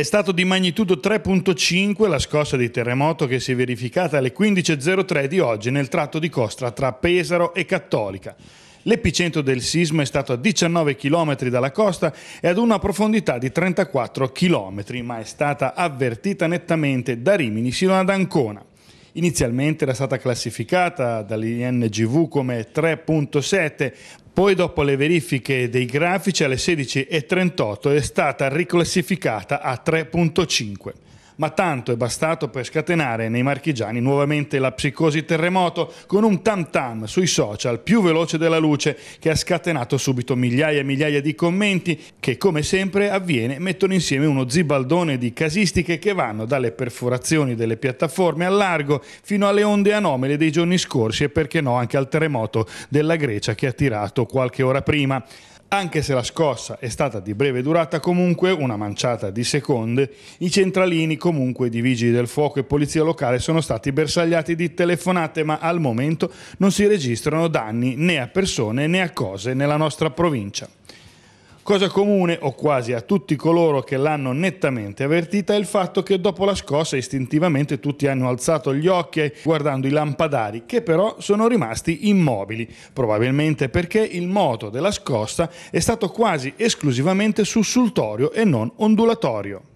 È stato di magnitudo 3.5 la scossa di terremoto che si è verificata alle 15.03 di oggi nel tratto di costa tra Pesaro e Cattolica. L'epicentro del sismo è stato a 19 km dalla costa e ad una profondità di 34 km, ma è stata avvertita nettamente da Rimini sino ad Ancona. Inizialmente era stata classificata dall'INGV come 3.7, poi dopo le verifiche dei grafici alle 16.38 è stata riclassificata a 3.5 ma tanto è bastato per scatenare nei marchigiani nuovamente la psicosi terremoto con un tam tam sui social più veloce della luce che ha scatenato subito migliaia e migliaia di commenti che come sempre avviene mettono insieme uno zibaldone di casistiche che vanno dalle perforazioni delle piattaforme a largo fino alle onde anomale dei giorni scorsi e perché no anche al terremoto della Grecia che ha tirato qualche ora prima. Anche se la scossa è stata di breve durata comunque, una manciata di seconde, i centralini comunque di vigili del fuoco e polizia locale sono stati bersagliati di telefonate ma al momento non si registrano danni né a persone né a cose nella nostra provincia. Cosa comune o quasi a tutti coloro che l'hanno nettamente avvertita è il fatto che dopo la scossa istintivamente tutti hanno alzato gli occhi guardando i lampadari che però sono rimasti immobili, probabilmente perché il moto della scossa è stato quasi esclusivamente sussultorio e non ondulatorio.